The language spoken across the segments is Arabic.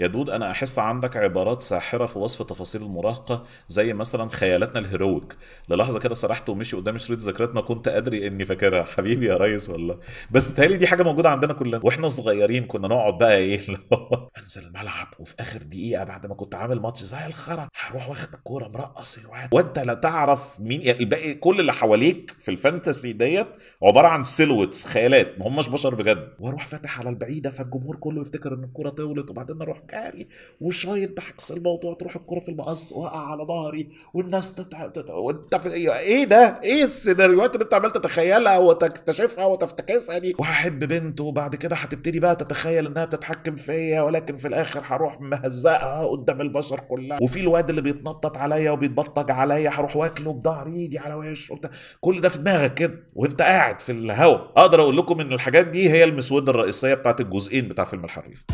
يا دود انا احس عندك عبارات ساحره في وصف تفاصيل المراهقه زي مثلا خيالاتنا الهيرويك للحظه كده سرحت ومشي قدامي شريط ذكريات ما كنت ادري اني فاكرها حبيبي يا ريس والله بس تالي دي حاجه موجوده عندنا كلنا واحنا صغيرين كنا نقعد بقى ايه انزل الملعب وفي اخر دقيقه بعد ما كنت عامل ماتش زي الخرا هروح واخد الكوره مرقص الواد وانت لا تعرف مين يعني الباقي كل اللي حواليك في الفانتسي ديت عباره عن سيلوتس خيالات ما هماش بشر بجد واروح فاتح على البعيده فالجمهور كله يفتكر ان الكوره طولت وبعدين اروح جري وشايط بحجز الموضوع تروح الكوره في المقص واقع على ظهري والناس تتع... وانت في ايه ده؟ ايه السيناريوهات اللي انت عمال تتخيلها وتكتشفها وتفتكسها دي؟ وهحب بنت وبعد كده هتبتدي بقى تتخيل انها بتتحكم فيا ولكن في الاخر هروح مهزقها قدام البشر كلها وفي الواد اللي بيتنطط عليا وبيتبطج عليا هروح واكله بضهر ايدي على وشه كل ده في دماغك كده وانت قاعد في الهوا اقدر اقول لكم ان الحاجات دي هي المسوده الرئيسيه بتاعت الجزئين بتاع فيلم الحريف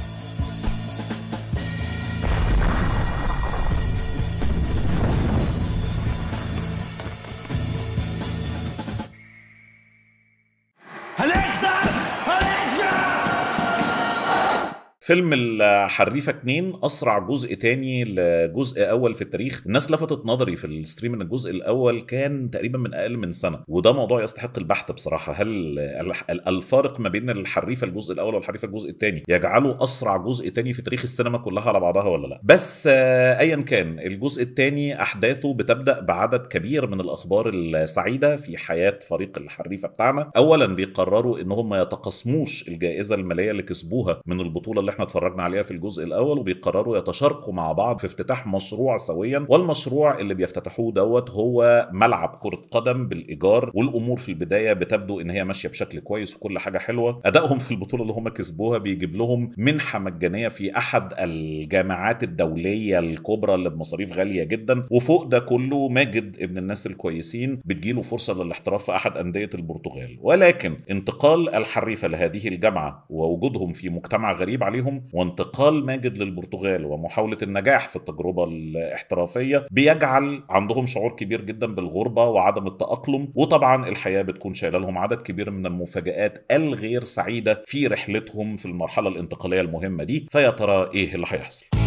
فيلم الحريفه 2 اسرع جزء تاني لجزء اول في التاريخ الناس لفتت نظري في الستريم ان الجزء الاول كان تقريبا من اقل من سنه وده موضوع يستحق البحث بصراحه هل الفارق ما بين الحريفه الجزء الاول والحريفه الجزء الثاني يجعله اسرع جزء تاني في تاريخ السينما كلها على بعضها ولا لا بس ايا كان الجزء الثاني احداثه بتبدا بعدد كبير من الاخبار السعيده في حياه فريق الحريفه بتاعنا اولا بيقرروا ان هم ما يتقاسموش الجائزه الماليه اللي كسبوها من البطوله اللي احنا احنا اتفرجنا عليها في الجزء الاول وبيقرروا يتشاركوا مع بعض في افتتاح مشروع سويا والمشروع اللي بيفتتحوه دوت هو ملعب كره قدم بالايجار والامور في البدايه بتبدو ان هي ماشيه بشكل كويس وكل حاجه حلوه ادائهم في البطوله اللي هم كسبوها بيجيب لهم منحه مجانيه في احد الجامعات الدوليه الكبرى اللي بمصاريف غاليه جدا وفوق ده كله ماجد ابن الناس الكويسين بتجيله فرصه للاحتراف في احد انديه البرتغال ولكن انتقال الحريفه لهذه الجامعه ووجودهم في مجتمع غريب عليهم منهم وانتقال ماجد للبرتغال ومحاولة النجاح في التجربة الاحترافية بيجعل عندهم شعور كبير جدا بالغربة وعدم التأقلم وطبعا الحياة بتكون شايلة لهم عدد كبير من المفاجآت الغير سعيدة في رحلتهم في المرحلة الانتقالية المهمة دي فيا ترى ايه اللي هيحصل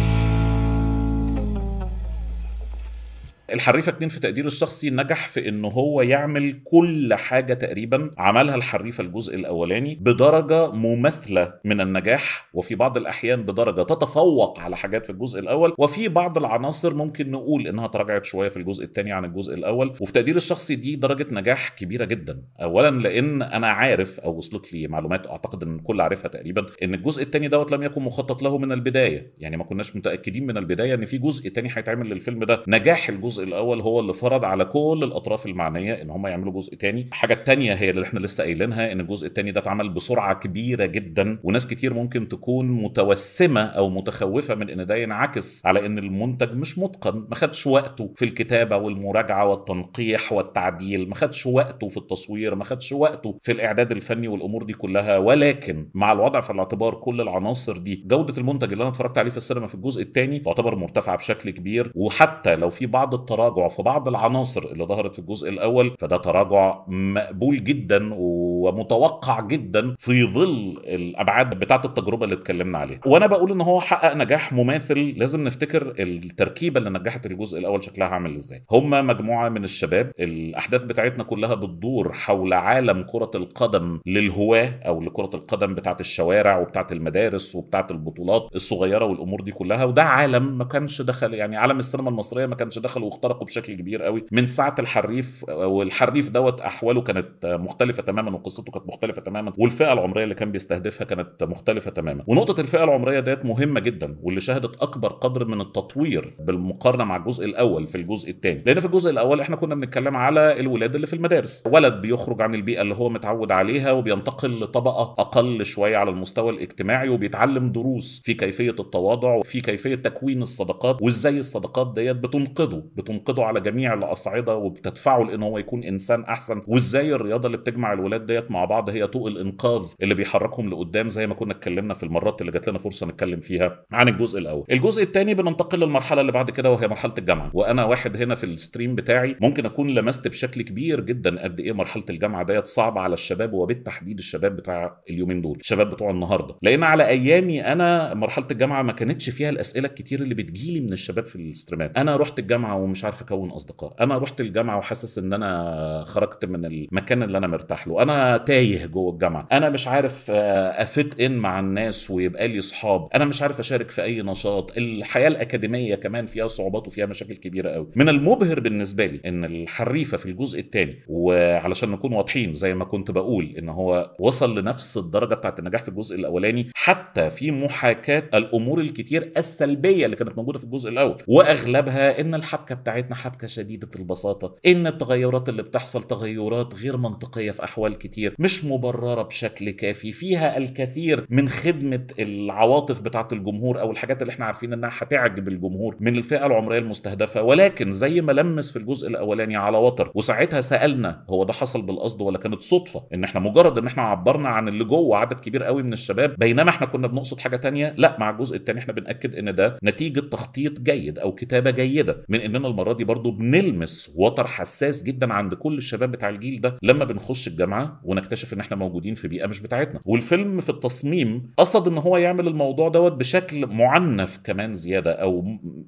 الحريفه اتنين في تقديري الشخصي نجح في ان هو يعمل كل حاجه تقريبا عملها الحريفه الجزء الاولاني بدرجه مماثله من النجاح وفي بعض الاحيان بدرجه تتفوق على حاجات في الجزء الاول وفي بعض العناصر ممكن نقول انها تراجعت شويه في الجزء الثاني عن الجزء الاول وفي تقديري الشخصي دي درجه نجاح كبيره جدا اولا لان انا عارف او وصلت لي معلومات اعتقد ان الكل عارفها تقريبا ان الجزء الثاني دوت لم يكن مخطط له من البدايه يعني ما كناش متاكدين من البدايه ان في جزء ثاني هيتعمل للفيلم ده نجاح الجزء الجزء الاول هو اللي فرض على كل الاطراف المعنيه ان هم يعملوا جزء تاني الحاجه التانيه هي اللي احنا لسه قايلينها ان الجزء التاني ده اتعمل بسرعه كبيره جدا وناس كتير ممكن تكون متوسمه او متخوفه من ان ده ينعكس على ان المنتج مش متقن ما خدش وقته في الكتابه والمراجعه والتنقيح والتعديل ما خدش وقته في التصوير ما خدش وقته في الاعداد الفني والامور دي كلها ولكن مع الوضع في الاعتبار كل العناصر دي جوده المنتج اللي انا اتفرجت عليه في السينما في الجزء الثاني تعتبر مرتفعه بشكل كبير وحتى لو في بعض التراجع في بعض العناصر اللي ظهرت في الجزء الاول فده تراجع مقبول جدا و ومتوقع متوقع جدا في ظل الابعاد بتاعه التجربه اللي اتكلمنا عليها وانا بقول ان هو حقق نجاح مماثل لازم نفتكر التركيبه اللي نجحت الجزء الاول شكلها عامل ازاي هم مجموعه من الشباب الاحداث بتاعتنا كلها بتدور حول عالم كره القدم للهواه او لكره القدم بتاعه الشوارع وبتاعه المدارس وبتاعه البطولات الصغيره والامور دي كلها وده عالم ما كانش دخل يعني عالم السينما المصريه ما كانش دخل واخترقه بشكل كبير قوي من ساعه الحريف والحريف دوت احواله كانت مختلفه تماما وقصة قصته كانت مختلفه تماما والفئه العمريه اللي كان بيستهدفها كانت مختلفه تماما ونقطه الفئه العمريه ديت مهمه جدا واللي شهدت اكبر قدر من التطوير بالمقارنه مع الجزء الاول في الجزء الثاني لان في الجزء الاول احنا كنا بنتكلم على الولاد اللي في المدارس ولد بيخرج عن البيئه اللي هو متعود عليها وبينتقل لطبقه اقل شويه على المستوى الاجتماعي وبيتعلم دروس في كيفيه التواضع وفي كيفيه تكوين الصداقات وازاي الصداقات ديت بتنقذه بتنقذه على جميع الاصعده وبتدفعه لان هو يكون انسان احسن وازاي الرياضه اللي بتجمع الولاد ديت ديت مع بعض هي طوق الانقاذ اللي بيحركهم لقدام زي ما كنا اتكلمنا في المرات اللي جات لنا فرصه نتكلم فيها عن الجزء الاول الجزء الثاني بننتقل للمرحله اللي بعد كده وهي مرحله الجامعه وانا واحد هنا في الستريم بتاعي ممكن اكون لمست بشكل كبير جدا قد ايه مرحله الجامعه ديت صعبه على الشباب وبالتحديد الشباب بتاع اليومين دول الشباب بتوع النهارده لان على ايامي انا مرحله الجامعه ما كانتش فيها الاسئله الكتير اللي بتجيلي من الشباب في الستريمات انا رحت الجامعه ومش عارف اكون اصدقاء انا رحت الجامعه وحاسس ان انا خرجت من المكان اللي انا مرتاح له انا تايه جوه الجامعه انا مش عارف آه، افت ان مع الناس ويبقى لي اصحاب انا مش عارف اشارك في اي نشاط الحياه الاكاديميه كمان فيها صعوبات وفيها مشاكل كبيره قوي من المبهر بالنسبه لي ان الحريفه في الجزء الثاني وعلشان نكون واضحين زي ما كنت بقول ان هو وصل لنفس الدرجه بتاعه النجاح في الجزء الاولاني حتى في محاكاه الامور الكتير السلبيه اللي كانت موجوده في الجزء الاول واغلبها ان الحبكه بتاعتنا حبكه شديده البساطه ان التغيرات اللي بتحصل تغيرات غير منطقيه في احوال كتير كتير مش مبررة بشكل كافي فيها الكثير من خدمة العواطف بتاعة الجمهور أو الحاجات اللي احنا عارفين إنها هتعجب الجمهور من الفئة العمرية المستهدفة ولكن زي ما لمس في الجزء الأولاني على وتر وساعتها سألنا هو ده حصل بالقصد ولا كانت صدفة إن احنا مجرد إن احنا عبرنا عن اللي جوه عدد كبير قوي من الشباب بينما احنا كنا بنقصد حاجة تانية لا مع الجزء التاني احنا بنأكد إن ده نتيجة تخطيط جيد أو كتابة جيدة من إننا المرة دي برضو بنلمس وتر حساس جدا عند كل الشباب بتاع الجيل ده لما بنخش الجامعه ونكتشف ان احنا موجودين في بيئه مش بتاعتنا والفيلم في التصميم قصد ان هو يعمل الموضوع دوت بشكل معنف كمان زياده او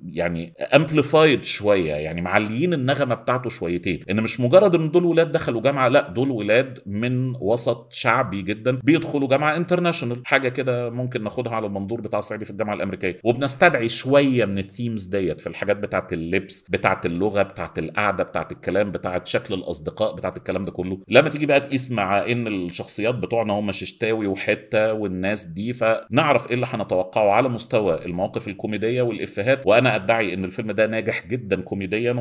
يعني امبليفايد شويه يعني معليين النغمه بتاعته شويتين ان مش مجرد ان دول ولاد دخلوا جامعه لا دول ولاد من وسط شعبي جدا بيدخلوا جامعه انترناشونال حاجه كده ممكن ناخدها على المنظور بتاع صعيدي في الجامعه الامريكيه وبنستدعي شويه من الثيمز ديت في الحاجات بتاعه اللبس بتاعه اللغه بتاعه القعده بتاعه الكلام بتاعه شكل الاصدقاء بتاعه الكلام ده كله لما تيجي بقى تقيس مع مع ان الشخصيات بتوعنا هم ششتاوي وحته والناس دي فنعرف ايه اللي هنتوقعه على مستوى المواقف الكوميديه والافيهات وانا ادعي ان الفيلم ده ناجح جدا كوميديا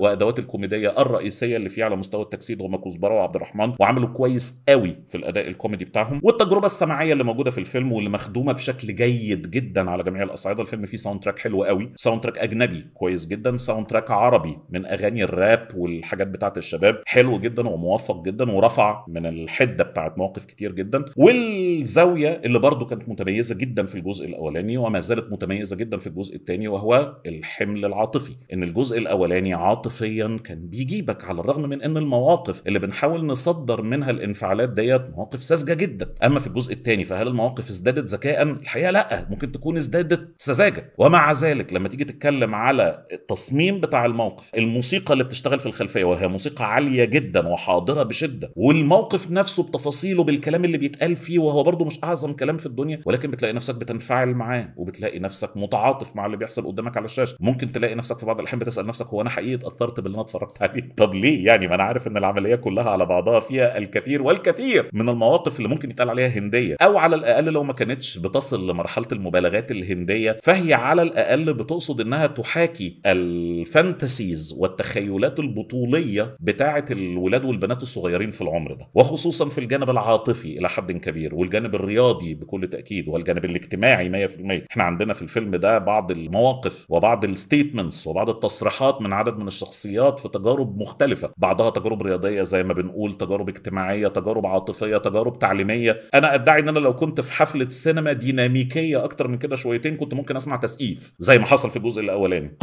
وادوات الكوميديه الرئيسيه اللي فيه على مستوى التجسيد هم كزبره وعبد الرحمن وعملوا كويس قوي في الاداء الكوميدي بتاعهم والتجربه السماعيه اللي موجوده في الفيلم واللي مخدومه بشكل جيد جدا على جميع الاصعده الفيلم فيه ساوند تراك حلو قوي ساوند تراك اجنبي كويس جدا ساوند تراك عربي من اغاني الراب والحاجات بتاعه الشباب حلو جدا وموفق جدا ورفع من الحده بتاعت مواقف كتير جدا والزاويه اللي برضو كانت متميزه جدا في الجزء الاولاني وما زالت متميزه جدا في الجزء الثاني وهو الحمل العاطفي ان الجزء الاولاني عاطفيا كان بيجيبك على الرغم من ان المواقف اللي بنحاول نصدر منها الانفعالات ديت مواقف ساذجه جدا اما في الجزء الثاني فهل المواقف ازدادت ذكاء الحقيقه لا ممكن تكون ازدادت سذاجه ومع ذلك لما تيجي تتكلم على التصميم بتاع الموقف الموسيقى اللي بتشتغل في الخلفيه وهي موسيقى عاليه جدا وحاضره بشده والموقف الصنف نفسه بتفاصيله بالكلام اللي بيتقال فيه وهو برضه مش اعظم كلام في الدنيا ولكن بتلاقي نفسك بتنفعل معاه وبتلاقي نفسك متعاطف مع اللي بيحصل قدامك على الشاشه ممكن تلاقي نفسك في بعض الاحيان بتسال نفسك هو انا حقيقي اتاثرت باللي انا اتفرجت عليه طب ليه يعني ما انا عارف ان العمليه كلها على بعضها فيها الكثير والكثير من المواقف اللي ممكن يتقال عليها هنديه او على الاقل لو ما كانتش بتصل لمرحله المبالغات الهنديه فهي على الاقل بتقصد انها تحاكي الفانتسيز والتخيلات البطوليه بتاعه الولاد والبنات الصغيرين في العمر ده وخصوصا في الجانب العاطفي الى حد كبير والجانب الرياضي بكل تاكيد والجانب الاجتماعي 100% احنا عندنا في الفيلم ده بعض المواقف وبعض الستيتمنتس وبعض التصريحات من عدد من الشخصيات في تجارب مختلفه بعضها تجارب رياضيه زي ما بنقول تجارب اجتماعيه تجارب عاطفيه تجارب تعليميه انا ادعي ان انا لو كنت في حفله سينما ديناميكيه اكتر من كده شويتين كنت ممكن اسمع تسقيف زي ما حصل في الجزء الاولاني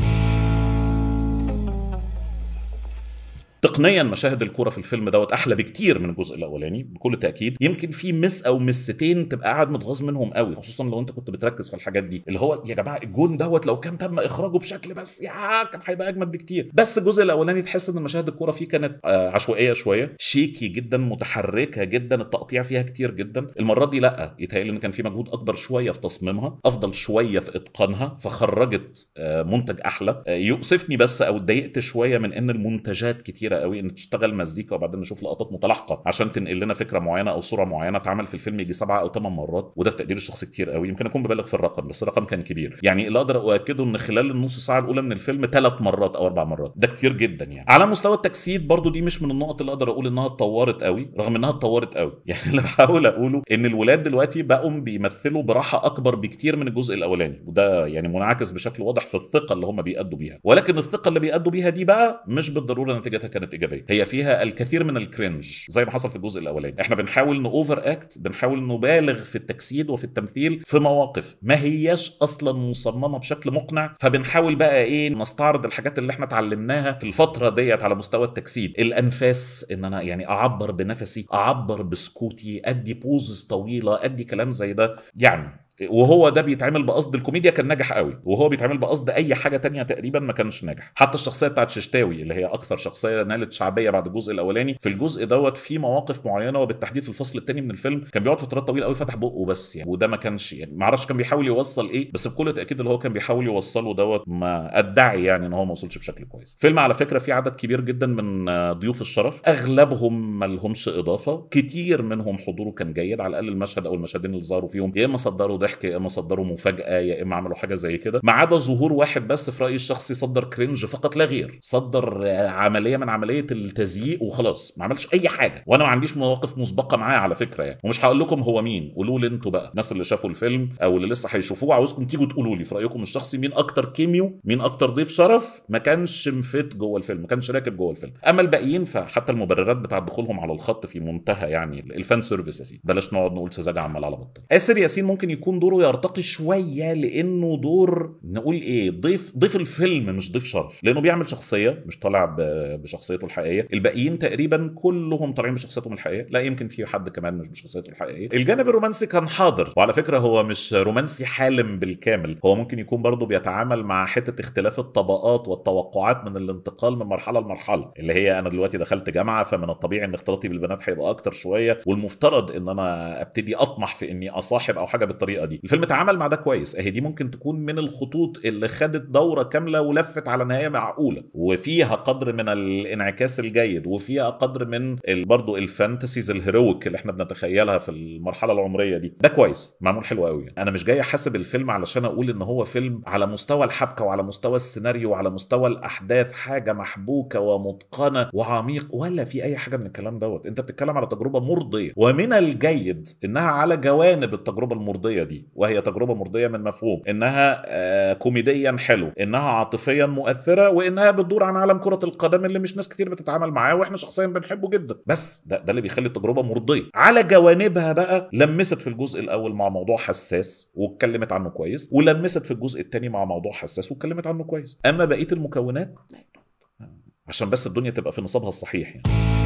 تقنيا مشاهد الكوره في الفيلم دوت احلى بكتير من الجزء الاولاني بكل تاكيد يمكن في مس او مستين تبقى قاعد متغاظ منهم قوي خصوصا لو انت كنت بتركز في الحاجات دي اللي هو يا جماعه الجون دوت لو كان تم اخراجه بشكل بس يا كان هيبقى اجمد بكتير بس الجزء الاولاني تحس ان مشاهد الكوره فيه كانت آه، عشوائيه شويه شيكي جدا متحركه جدا التقطيع فيها كتير جدا المره دي لا يتهيألي ان كان في مجهود اكبر شويه في تصميمها افضل شويه في اتقانها فخرجت آه، منتج احلى آه، يؤسفني بس او اتضايقت شويه من ان المنتجات كتير كتيره قوي ان تشتغل مزيكا وبعدين نشوف لقطات متلاحقه عشان تنقل لنا فكره معينه او صوره معينه اتعمل في الفيلم يجي سبعه او ثمان مرات وده في تقدير الشخصي كتير قوي يمكن اكون ببالغ في الرقم بس الرقم كان كبير يعني اللي اقدر اؤكده ان خلال النص ساعه الاولى من الفيلم ثلاث مرات او اربع مرات ده كتير جدا يعني على مستوى التجسيد برضو دي مش من النقط اللي اقدر اقول انها اتطورت قوي رغم انها اتطورت قوي يعني اللي بحاول اقوله ان الولاد دلوقتي بقوا بيمثلوا براحه اكبر بكتير من الجزء الاولاني وده يعني منعكس بشكل واضح في الثقه اللي هم بيأدوا بيها ولكن الثقه اللي بيأدوا بيها دي بقى مش بالضروره نتيجتها كانت ايجابيه هي فيها الكثير من الكرنج زي ما حصل في الجزء الاولاني احنا بنحاول نوفر اكت بنحاول نبالغ في التجسيد وفي التمثيل في مواقف ما هياش اصلا مصممه بشكل مقنع فبنحاول بقى ايه نستعرض الحاجات اللي احنا اتعلمناها في الفتره ديت على مستوى التجسيد الانفاس ان انا يعني اعبر بنفسي اعبر بسكوتي ادي بوزز طويله ادي كلام زي ده يعني وهو ده بيتعمل بقصد الكوميديا كان ناجح قوي وهو بيتعمل بقصد اي حاجه تانية تقريبا ما كانش ناجح حتى الشخصيه بتاعت ششتاوي اللي هي اكثر شخصيه نالت شعبيه بعد الجزء الاولاني في الجزء دوت في مواقف معينه وبالتحديد في الفصل الثاني من الفيلم كان بيقعد فترات طويله قوي فتح بقه بس يعني وده ما كانش يعني ما اعرفش كان بيحاول يوصل ايه بس بكل تاكيد اللي هو كان بيحاول يوصله دوت ما ادعي يعني ان هو ما وصلش بشكل كويس فيلم على فكره فيه عدد كبير جدا من ضيوف الشرف اغلبهم ما لهمش اضافه كتير منهم حضوره كان جيد على الاقل المشهد او المشهدين اللي ظهروا فيهم يا اما صدروا ده ضحك يا اما صدروا مفاجاه يا اما عملوا حاجه زي كده ما عدا ظهور واحد بس في رايي الشخصي صدر كرنج فقط لا غير صدر عمليه من عمليه التزييق وخلاص ما عملش اي حاجه وانا ما عنديش مواقف مسبقه معاه على فكره يعني ومش هقول لكم هو مين قولوا لي انتوا بقى الناس اللي شافوا الفيلم او اللي لسه هيشوفوه عاوزكم تيجوا تقولوا لي في رايكم الشخصي مين اكتر كيميو مين اكتر ضيف شرف ما كانش مفيت جوه الفيلم ما كانش راكب جوه الفيلم اما الباقيين فحتى المبررات بتاعت دخولهم على الخط في منتهى يعني الفان سيرفيس يا سيدي بلاش نقعد نقول سذاجه عمال على بطال اسر ياسين ممكن يكون دوره يرتقي شويه لانه دور نقول ايه ضيف ضيف الفيلم مش ضيف شرف لانه بيعمل شخصيه مش طالع بشخصيته الحقيقيه الباقيين تقريبا كلهم طالعين بشخصيتهم الحقيقيه لا يمكن في حد كمان مش بشخصيته الحقيقيه الجانب الرومانسي كان حاضر وعلى فكره هو مش رومانسي حالم بالكامل هو ممكن يكون برضه بيتعامل مع حته اختلاف الطبقات والتوقعات من الانتقال من مرحله لمرحله اللي هي انا دلوقتي دخلت جامعه فمن الطبيعي ان اختلاطي بالبنات هيبقى اكتر شويه والمفترض ان انا ابتدي اطمح في اني اصاحب او حاجه بالطريقه دي الفيلم اتعامل مع ده كويس اهي دي ممكن تكون من الخطوط اللي خدت دوره كامله ولفت على نهايه معقوله وفيها قدر من الانعكاس الجيد وفيها قدر من برضه الفانتسيز الهيرويك اللي احنا بنتخيلها في المرحله العمريه دي ده كويس معمول حلو قوي يعني. انا مش جاي احاسب الفيلم علشان اقول ان هو فيلم على مستوى الحبكه وعلى مستوى السيناريو وعلى مستوى الاحداث حاجه محبوكه ومتقنه وعميق ولا في اي حاجه من الكلام دوت انت بتتكلم على تجربه مرضيه ومن الجيد انها على جوانب التجربه المرضيه دي وهي تجربه مرضيه من مفهوم انها آه، كوميديا حلو انها عاطفيا مؤثره وانها بتدور عن عالم كره القدم اللي مش ناس كتير بتتعامل معاه واحنا شخصيا بنحبه جدا بس ده ده اللي بيخلي التجربه مرضيه على جوانبها بقى لمست في الجزء الاول مع موضوع حساس واتكلمت عنه كويس ولمست في الجزء الثاني مع موضوع حساس واتكلمت عنه كويس اما بقيه المكونات طيب. عشان بس الدنيا تبقى في نصابها الصحيح يعني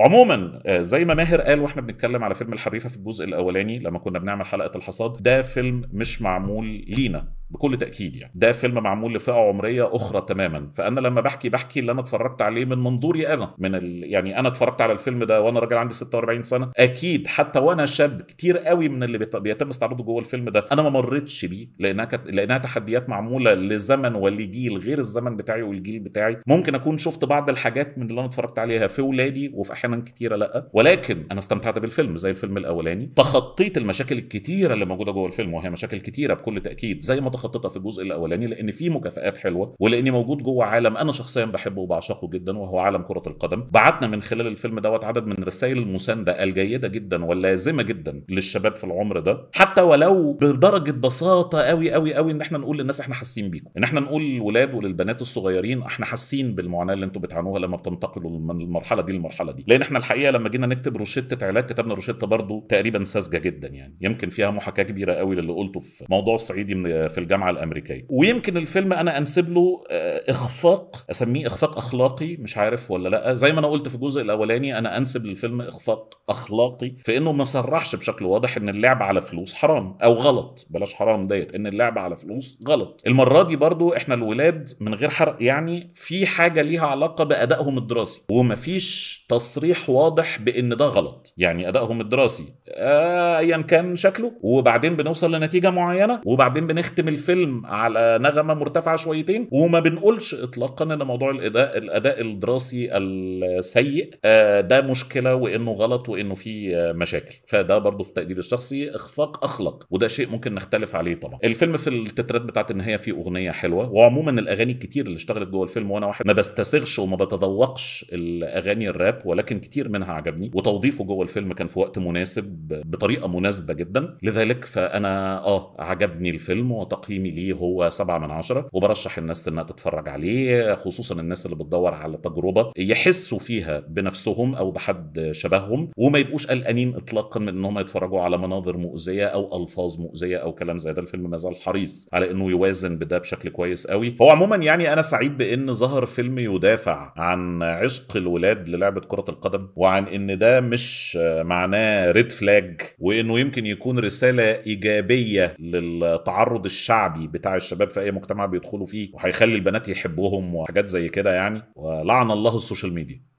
عموما آه، زي ما ماهر قال واحنا بنتكلم على فيلم الحريفه في الجزء الاولاني لما كنا بنعمل حلقه الحصاد ده فيلم مش معمول لينا بكل تاكيد يعني ده فيلم معمول لفئه عمريه اخرى تماما فانا لما بحكي بحكي اللي انا اتفرجت عليه من منظوري انا من ال... يعني انا اتفرجت على الفيلم ده وانا راجل عندي 46 سنه اكيد حتى وانا شاب كتير قوي من اللي بيت... بيتم استعراضه جوه الفيلم ده انا ما مرتش بيه لانها كت... لانها تحديات معموله لزمن ولجيل غير الزمن بتاعي والجيل بتاعي ممكن اكون شفت بعض الحاجات من اللي انا اتفرجت عليها في ولادي وفي احيانا كتيره لا ولكن انا استمتعت بالفيلم زي الفيلم الاولاني تخطيت المشاكل الكتيره اللي موجوده جوه الفيلم وهي مشاكل كتيره بكل تاكيد زي ما متخططه في الجزء الاولاني لان في مكافئات حلوه ولاني موجود جوه عالم انا شخصيا بحبه وبعشقه جدا وهو عالم كره القدم بعتنا من خلال الفيلم دوت عدد من الرسائل المسانده الجيده جدا واللازمه جدا للشباب في العمر ده حتى ولو بدرجه بساطه قوي قوي قوي ان احنا نقول للناس احنا حاسين بيكم ان احنا نقول للولاد وللبنات الصغيرين احنا حاسين بالمعاناه اللي انتم بتعانوها لما بتنتقلوا من المرحله دي للمرحله دي لان احنا الحقيقه لما جينا نكتب روشته علاج كتبنا روشته برضو تقريبا ساذجه جدا يعني يمكن فيها محاكاه كبيره قوي للي قلته في موضوع الصعيدي في الجامعه الامريكيه ويمكن الفيلم انا انسب له آه، اخفاق اسميه اخفاق اخلاقي مش عارف ولا لا زي ما انا قلت في الجزء الاولاني انا انسب للفيلم اخفاق اخلاقي في انه ما صرحش بشكل واضح ان اللعب على فلوس حرام او غلط بلاش حرام ديت ان اللعب على فلوس غلط المره دي برضو احنا الولاد من غير حرق يعني في حاجه ليها علاقه بادائهم الدراسي ومفيش تصريح واضح بان ده غلط يعني ادائهم الدراسي آه، ايا آه كان شكله وبعدين بنوصل لنتيجه معينه وبعدين بنختم الفيلم على نغمه مرتفعه شويتين وما بنقولش اطلاقا ان موضوع الاداء الاداء الدراسي السيء آه، ده مشكله وانه غلط وانه في آه، مشاكل فده برضه في تقديري الشخصي اخفاق اخلق وده شيء ممكن نختلف عليه طبعا الفيلم في التترات بتاعت ان هي فيه اغنيه حلوه وعموما الاغاني الكتير اللي اشتغلت جوه الفيلم وانا واحد ما بستسغش وما بتذوقش الاغاني الراب ولكن كتير منها عجبني وتوظيفه جوه الفيلم كان في وقت مناسب بطريقه مناسبه جدا لذلك فانا اه عجبني الفيلم وتقييم تقييمي ليه هو 7 من 10 وبرشح الناس انها تتفرج عليه خصوصا الناس اللي بتدور على تجربه يحسوا فيها بنفسهم او بحد شبههم وما يبقوش قلقانين اطلاقا من انهم يتفرجوا على مناظر مؤذيه او الفاظ مؤذيه او كلام زي ده الفيلم ما زال حريص على انه يوازن بده بشكل كويس قوي هو عموما يعني انا سعيد بان ظهر فيلم يدافع عن عشق الولاد للعبه كره القدم وعن ان ده مش معناه ريد فلاج وانه يمكن يكون رساله ايجابيه للتعرض الشعبي الشعبي بتاع الشباب في اي مجتمع بيدخلوا فيه وهيخلي البنات يحبوهم وحاجات زي كده يعني ولعن الله السوشيال ميديا